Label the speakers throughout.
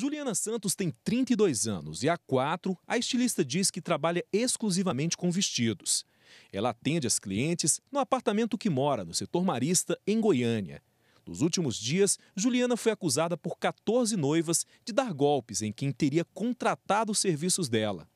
Speaker 1: Juliana Santos tem 32 anos e há quatro a estilista diz que trabalha exclusivamente com vestidos. Ela atende as clientes no apartamento que mora, no setor marista, em Goiânia. Nos últimos dias, Juliana foi acusada por 14 noivas de dar golpes em quem teria contratado os serviços dela.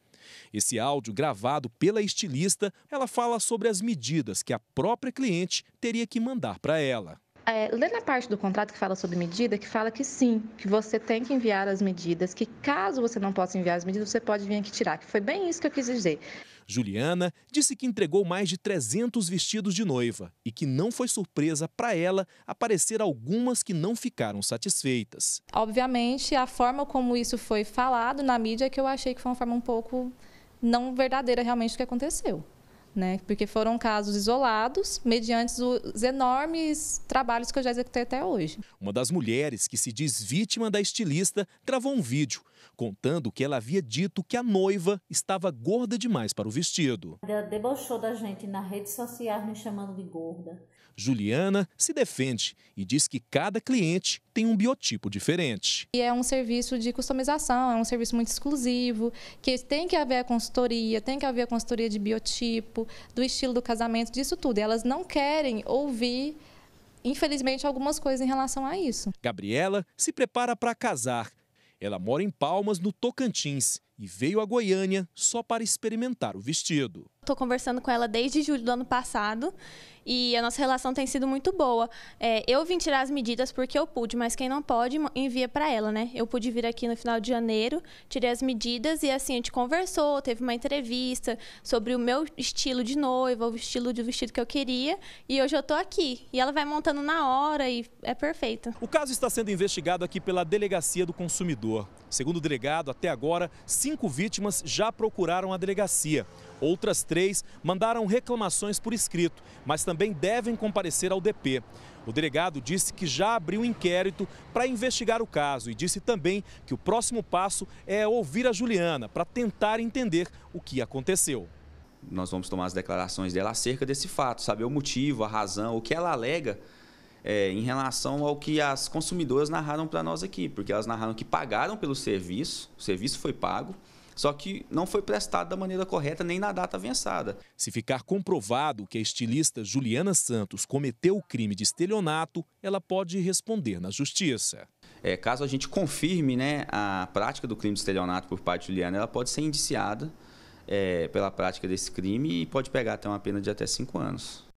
Speaker 1: Esse áudio, gravado pela estilista, ela fala sobre as medidas que a própria cliente teria que mandar para ela
Speaker 2: é, lê na parte do contrato que fala sobre medida, que fala que sim, que você tem que enviar as medidas, que caso você não possa enviar as medidas, você pode vir aqui tirar, que foi bem isso que eu quis dizer.
Speaker 1: Juliana disse que entregou mais de 300 vestidos de noiva e que não foi surpresa para ela aparecer algumas que não ficaram satisfeitas.
Speaker 2: Obviamente, a forma como isso foi falado na mídia é que eu achei que foi uma forma um pouco não verdadeira realmente do que aconteceu né? Porque foram casos isolados, mediante os enormes trabalhos que eu já executei até hoje.
Speaker 1: Uma das mulheres que se diz vítima da estilista gravou um vídeo contando que ela havia dito que a noiva estava gorda demais para o vestido.
Speaker 3: Ela debochou da gente nas redes sociais, me chamando de gorda.
Speaker 1: Juliana se defende e diz que cada cliente tem um biotipo diferente.
Speaker 3: E é um
Speaker 2: serviço de customização, é um serviço muito exclusivo, que tem que haver a consultoria, tem que haver a consultoria de biotipo, do estilo do casamento, disso tudo. E elas não querem ouvir infelizmente, algumas coisas em relação a isso.
Speaker 1: Gabriela se prepara para casar. Ela mora em Palmas, no Tocantins, e veio a Goiânia só para experimentar o vestido.
Speaker 3: Estou conversando com ela desde julho do ano passado e a nossa relação tem sido muito boa. É, eu vim tirar as medidas porque eu pude, mas quem não pode envia para ela, né? Eu pude vir aqui no final de janeiro, tirei as medidas e assim a gente conversou, teve uma entrevista sobre o meu estilo de noiva, o estilo de vestido que eu queria e hoje eu estou aqui. E ela vai montando na hora e é perfeita. O
Speaker 1: caso está sendo investigado aqui pela Delegacia do Consumidor. Segundo o delegado, até agora, cinco vítimas já procuraram a delegacia. Outras três mandaram reclamações por escrito, mas também devem comparecer ao DP. O delegado disse que já abriu inquérito para investigar o caso e disse também que o próximo passo é ouvir a Juliana para tentar entender o que aconteceu
Speaker 4: nós vamos tomar as declarações dela acerca desse fato, saber o motivo, a razão, o que ela alega é, em relação ao que as consumidoras narraram para nós aqui, porque elas narraram que pagaram pelo serviço, o serviço foi pago, só que não foi prestado da maneira correta nem na data avançada. Se ficar comprovado que a estilista Juliana Santos cometeu o crime de estelionato, ela pode responder na justiça. É, caso a gente confirme né, a prática do crime de estelionato por parte de Juliana, ela pode ser indiciada é, pela prática desse crime e pode pegar até uma pena de até cinco anos.